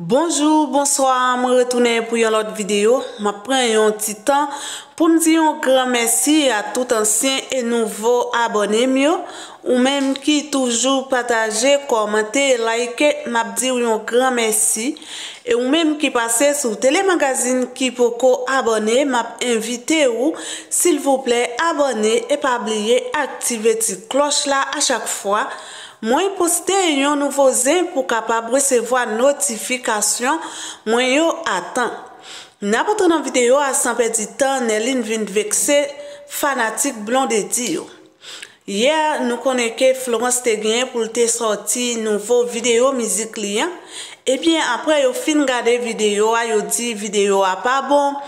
Bonjou, bonswa, mou retounen pou yon lot videyo, ma pren yon titan pou mdi yon gran mersi a tout ansyen e nouvo abonem yo ou menm ki toujou pataje, komente, like, ma bdi yon gran mersi E ou menm ki pase sou telemagazin ki po ko abone, map invite ou. Sil vouple abone e pa bliye aktive ti kloch la a chak fwa. Mwen poste yon nouvo zin pou kapab resevo a notifikasyon mwen yo atan. N apotre nan videyo a sanpe di tan nelin vin vekse fanatik blon de di yo. Ye nou koneke Florence Tegyen pou lte sorti nouvo videyo mizi kliyan. epi eh apre yo fin gade videyo a, ah, yo di videyo a ah, pa bon,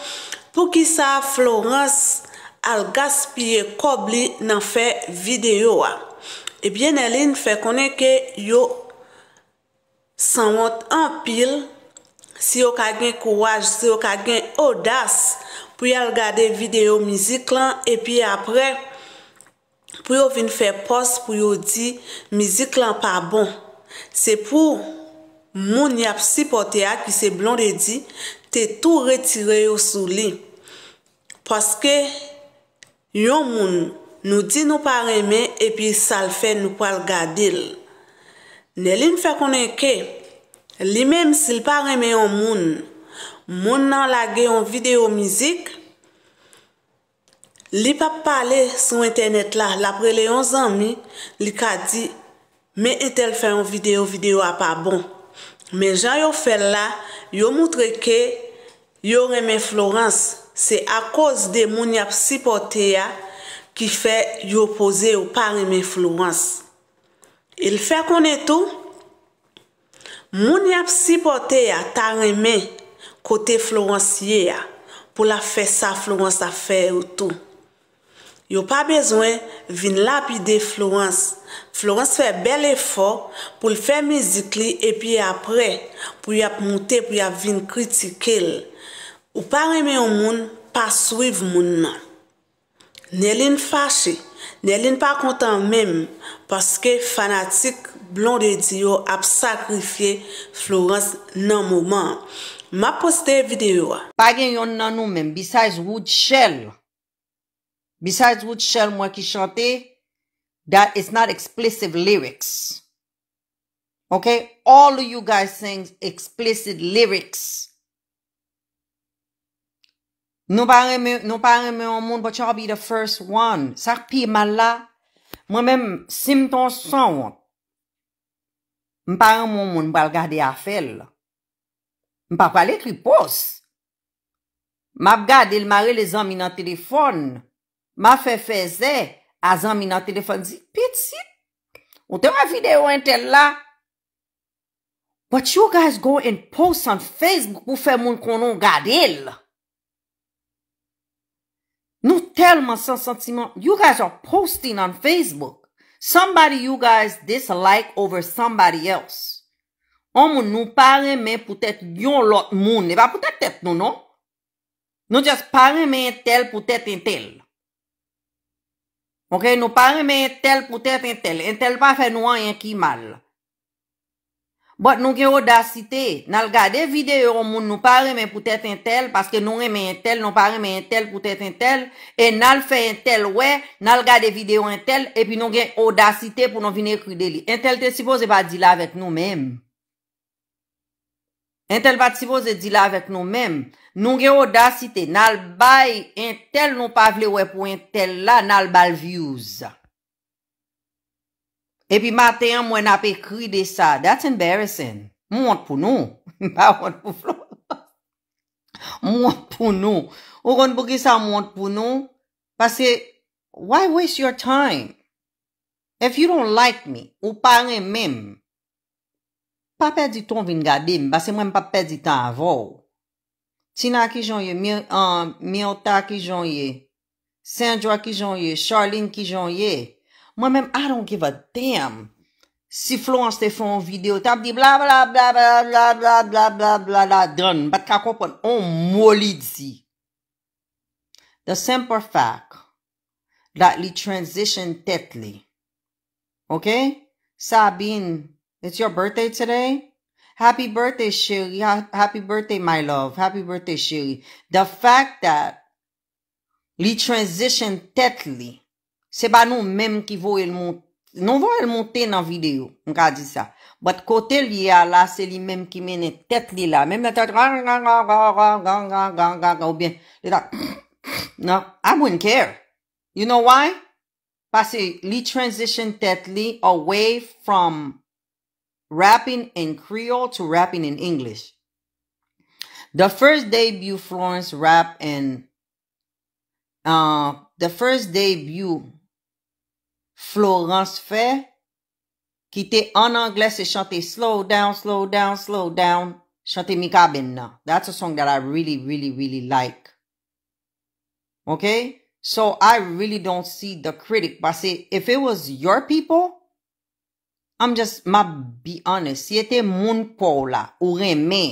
pou ki sa Florence al gaspye kobli nan fe videyo a. E biye nelin fe konen ke yo sanwot an pil si yo kagen kouaj, si yo kagen odas pou yo al gade videyo mizik lan epi apre pou yo vin fe pos pou yo di mizik lan pa bon. Se pou moun yap sipote a ki se blon de di, te tou retire yo sou li. Paske, yon moun nou di nou pa reme epi sal fe nou pal gadil. Ne li mfe konen ke, li menm si l pa reme yon moun, moun nan lage yon video mizik, li pap pale sou internet la, lapre le yon zanmi, li ka di, me etel fe yon video video apabon. Men jan yo fè la, yo moutre ke yo remè Florence. Se a koz de moun yap sipote ya ki fè yo pose ou pa remè Florence. El fè konè tou? Moun yap sipote ya ta remè kote Florence ye ya pou la fè sa Florence a fè ou tou. Yo pa bezwen vin lapide Florence. Florence fè bel efor pou l fè mizikli e pi apre. Pou yap moutè, pou yap vin kritikel. Ou pa reme yon moun, pa suiv moun nan. Ne lin fashi, ne lin pa kontan menm. Paske fanatik blonde diyo ap sakrifye Florence nan mouman. Ma poste videyo. Pagen yon nan moun menm, bisayz Woodshel. Besides wot chel mwen ki chante, that is not explicit lyrics. Ok? All you guys sing explicit lyrics. Nou parem mwen moun pou chan be the first one. Sak pi malla. Mwen men sim ton son. M parem mwen moun pou al gade afel. M pa pale kripos. Map gade il mare le zan mi nan telefon. Ma fè fè zè, a zan mi nan telefon zi, pet si. O te wè videyo entel la. But you guys go and post on Facebook pou fè moun konon gade l. Nou tel man san sensiman, you guys are posting on Facebook. Somebody you guys dislike over somebody else. O moun nou pare men pou tèt yon lot moun, ne va pou tèt tèt nou nou. Nou just pare men entel pou tèt entel. Ok, nou paremen entel pou tèt entel, entel pa fè nou an yon ki mal. Bote nou gen odasite, nal gade videyo moun nou paremen pou tèt entel, paske nou remen entel, nou paremen entel pou tèt entel, e nal fè entel we, nal gade videyo entel, e pi nou gen odasite pou nou vine kri deli. Entel te sipo se pa di la vek nou menm. Entel bat sivo ze di la vek nou mem, nou gen odasite, nal bay entel nou pa vle we pou entel la nal balvyouz. Epi maten an mwen ap ekri de sa, that's embarrassing, mwant pou nou, pa mwant pou flou. Mwant pou nou, ou kon bugi sa mwant pou nou, pase why waste your time? If you don't like me, ou pa ren mem. papè di ton vin gade, basè mwen papè di tan vò. Tina ki jounye, Myota ki jounye, Sandra ki jounye, Charlene ki jounye, mwen mèm, I don't give a damn, si flou an se te foun vide, ta mdi bla bla bla bla bla bla bla bla bla bla bla, don, bat ka kompon, on moli di. The simple fact, dat li transition tet li, ok, sa bin, ok, It's your birthday today? Happy birthday, chéri. Happy birthday, my love. Happy birthday, chéri. The fact that li transition tèt li, se ba nou mèm ki vou el monte, nou vou el monte nan video, mka di sa. But kote li a la, se li mèm ki mèm lè tèt li la. Mèm la tèt, gang, gang, gang, gang, gang, gang, gang, gang, gang, gang, gang. Ou bien, li la, nan, I wouldn't care. You know why? Pa se, li transition tèt li away from rapping in Creole to rapping in English. The first debut Florence rap and uh, the first debut Florence fait, qui était en anglais, c'est chanter Slow Down, Slow Down, Slow Down, chanter mi Benna. That's a song that I really, really, really like. Okay? So I really don't see the critic. But see, say, if it was your people, I'm just, ma be honest, siye te moun kou la, ouren mè.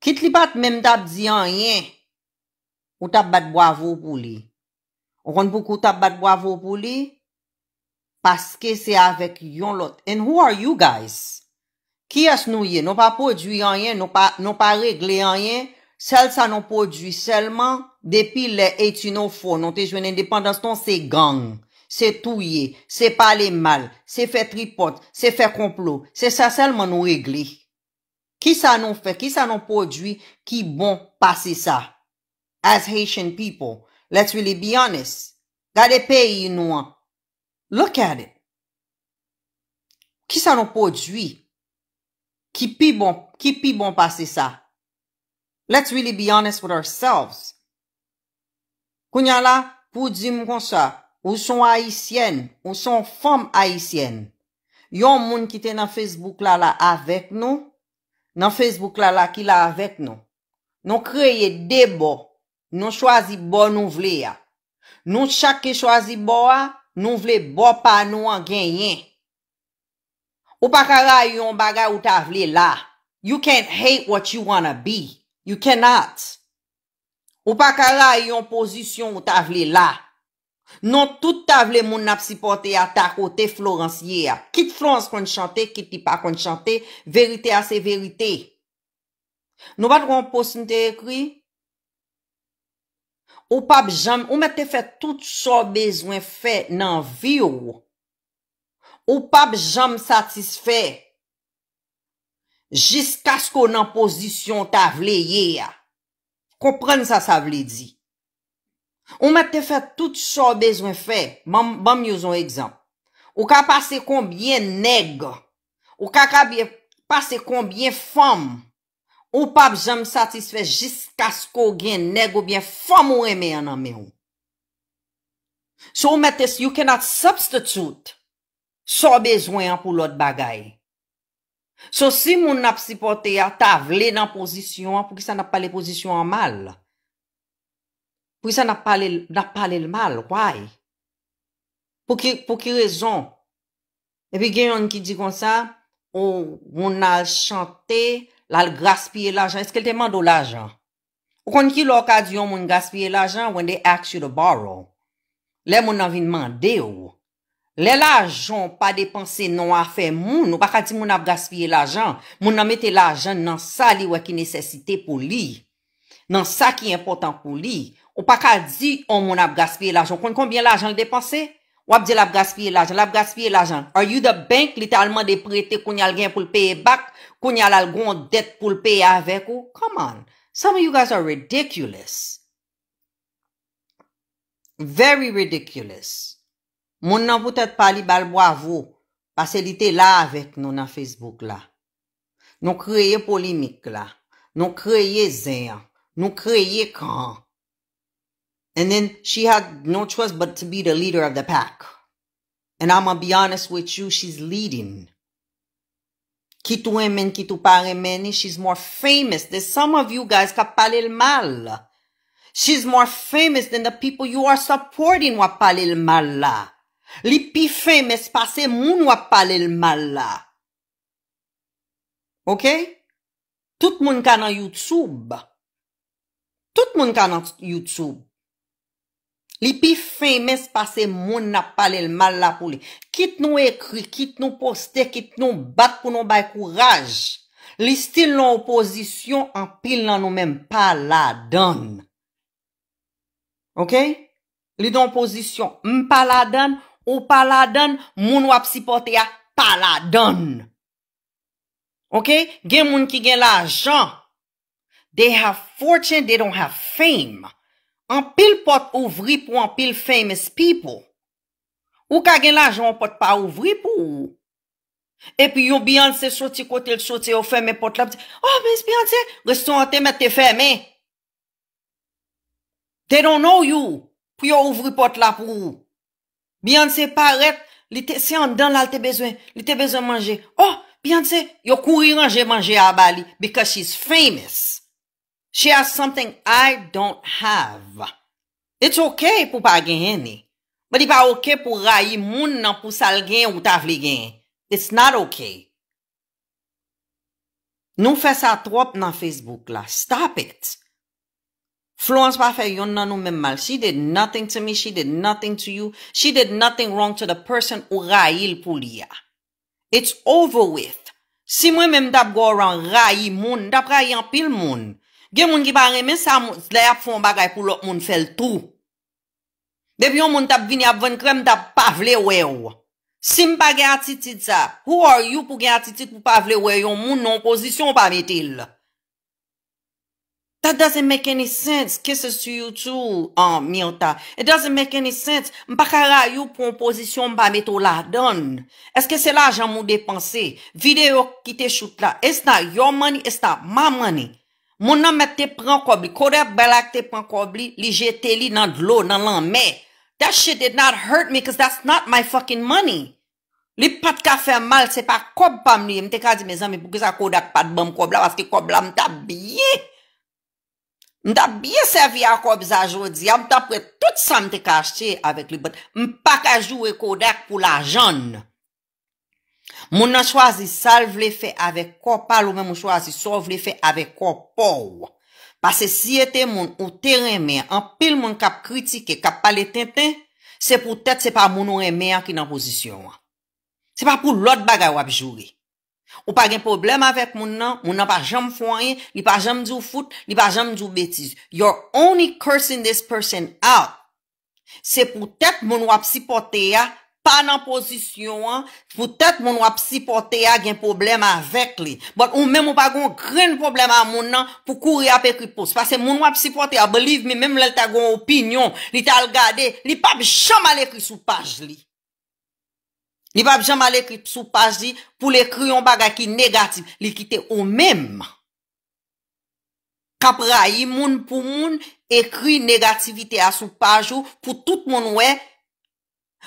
Kit li bat mèm dab di an yen, ou tab bat bo avou pou li. Ou kon pou kou tab bat bo avou pou li, paske se avek yon lot. And who are you guys? Ki as nou ye? Nou pa podjou an yen, nou pa regle an yen. Sel sa nou podjou selman, depi le 1804, nou te jwen independans ton se gang. Se touye, se pale mal, se fe tripot, se fe komplo, se sa selman nou regli. Ki sa nou fe, ki sa nou podwi, ki bon pase sa? As Haitian people, let's really be honest. Gade peyi nou an. Look at it. Ki sa nou podwi? Ki pi bon, ki pi bon pase sa? Let's really be honest with ourselves. Kounyan la, pou di mkon sa? Ou son haisyen, ou son fom haisyen. Yon moun ki te nan Facebook la la avek nou, nan Facebook la la ki la avek nou. Nou kreye debo, nou chwazi bo nou vle ya. Nou chak ke chwazi bo ya, nou vle bo pa nou an genyen. Ou pakara yon bagay ou ta vle la. You can't hate what you wanna be. You cannot. Ou pakara yon posisyon ou ta vle la. Non tout ta vle moun napsi pote a ta kote florens ye a. Kit florens kon chante, kit pipa kon chante, verite a se verite. Nou bat kon pos nte ekri? Ou pap jam, ou me te fe tout so bezwen fe nan vi ou? Ou pap jam satisfe? Jiska sko nan posisyon ta vle ye a. Kompren sa sa vle di. Ou mette fè tout chò bezwen fè, bam yo zon ekzamp, ou ka pase konbyen neg, ou ka kabyen pase konbyen fòm, ou pap jèm satis fè jiska skò gen neg ou bien fòm ou emè anan mè ou. So ou mette, you cannot substitute chò bezwen an pou lot bagay. So si moun ap sipote a tavle nan pozisyon, pou ki sa nap pale pozisyon an mal, Pwè sa na pale l mal, why? Pwè ki rezon? Epi gen yon ki di kon sa, ou moun al chante, lal gaspye l ajan, eske l te mandou l ajan? Ou kon ki l okad yon moun gaspye l ajan when they ask you to borrow? Le moun avin mande ou? Le l ajan pa depanse non afe moun, ou pa kati moun ap gaspye l ajan, moun amete l ajan nan sa li wè ki nesesite pou li. nan sa ki important pou li, ou pa ka di, ou oh, moun ap gaspye l ajan, kon konbyen l ajan l depanse? Ou ap di l ap gaspye l ajan, l ap gaspye l ajan? Are you the bank li te alman de prete kon yal gen pou l peye bak, kon yal algon det pou l peye avek ou? Come on, some of you guys are ridiculous. Very ridiculous. Moun nan poutet pali balbo avou, pase li te la avek nou nan Facebook la. Nou kreye polimik la. Nou kreye zeyan. no And then she had no choice but to be the leader of the pack. And I'ma be honest with you, she's leading. Kitu emen, kitu paremeni, she's more famous than some of you guys kapalil mal. She's more famous than the people you are supporting wapalil mala. Li pi famous pase moun wapalil mala. Okay? Tout moun ka YouTube. Tout moun kanan YouTube. Li pi fey mes pase moun na pale l mal la pou li. Kit nou ekri, kit nou poste, kit nou bat pou nou bay kouraj. Li stil nou oposisyon an pil nan nou men pala don. Ok? Li don oposisyon m pala don ou pala don moun wap si pote a pala don. Ok? Gen moun ki gen la jant. They have fortune, they don't have fame. An pil pot ouvri pou an pil famous people. Ou kage lajou an pot pa ouvri pou ou. E pi yon Beyoncé soti kote l soti ou feme pot la. Oh, Beyoncé, restou an te met te feme. They don't know you pou yon ouvri pot la pou ou. Beyoncé paret, si an dan la l te bezwen, l te bezwen manje. Oh, Beyoncé, yo kouri range manje a Bali because she's famous. She has something I don't have. It's ok pou pa gen gen ni. But it pa ok pou rayi moun nan pou sal gen ou taf li gen. It's not ok. Nou fe sa trop nan Facebook la. Stop it. Florence pa fe yon nan nou men mal. She did nothing to me. She did nothing to you. She did nothing wrong to the person ou rayil pou li ya. It's over with. Si mwen men dap go ran rayi moun, dap rayi an pil moun. Gen moun ki pa remen sa moun zlay ap fon bagay pou lop moun fel tou. Depi yon moun tap vini ap ven krem tap pa vle wey ou. Sim pa gen atitit sa. Ou or yon pou gen atitit pou pa vle wey yon moun non-pozisyon pa metil. Ta doesn't make any sense kes se su you tou an miw ta. It doesn't make any sense mpa kara yon pon pozisyon pa metou la don. Eske se la jan moun depanse. Videyo ki te choute la. Estan your money, estan my money. Moun nan met te pran kobli, kodek belak te pran kobli, li jeteli nan dlo, nan lanme. That shit did not hurt me, cause that's not my fucking money. Li pat ka fe mal, se pa kob pa mniye. Mte ka di me zan, mi pouke sa kodek pat bom kob la, wafke kob la mta biye. Mta biye se vi a kob za jodi, a mta pou e tout sa mte kache te avik li, but mpa ka jowe kodek pou la jane. Moun nan chwazi sal vle fe avek ko pal ou men moun chwazi sal vle fe avek ko pau. Pase si ete moun ou teren men an pil moun kap kritike, kap pale ten ten, se pou tet se pa moun ou re men ki nan posisyon wan. Se pa pou lot bagay wap jure. Ou pa gen problem avek moun nan, moun nan pa jam fwen, li pa jam djou fout, li pa jam djou betiz. You're only cursing this person out. Se pou tet moun wap sipote ya, pa nan posisyon an, pou tèt moun wap si pote a gen problem avèk li. Bòt, bon, ou mè moun pa goun gren problem a moun nan, pou kouri ap ekipos. Pase moun wap si pote a beliv, mè mèm lèl ta goun opinyon, li ta lgade, li pa bjèm al ekri sou paj li. Li pa bjèm al ekri sou paj li, pou l'ekri yon baga ki negatif, li ki te ou mèm. Kapra yi moun pou moun, ekri negativite a sou paj ou, pou tout moun wè,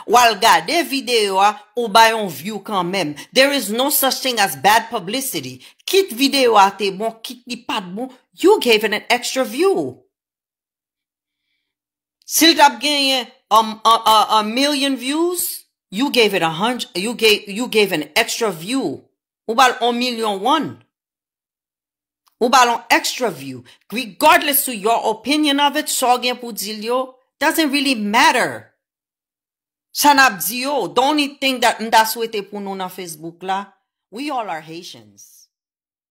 Wal gade videyo a, ou bayon view kanmem. There is no such thing as bad publicity. Kit videyo a te bon, kit di pad bon, you gave an extra view. Sil tap genye um, a million views, you gave an extra view. Ou bal on million won. Ou bal on extra view. Regardless to your opinion of it, so gen pou di li yo, doesn't really matter. Sanab ziyo, doni ting da mda swete puno na Facebook la. We all are Haitians.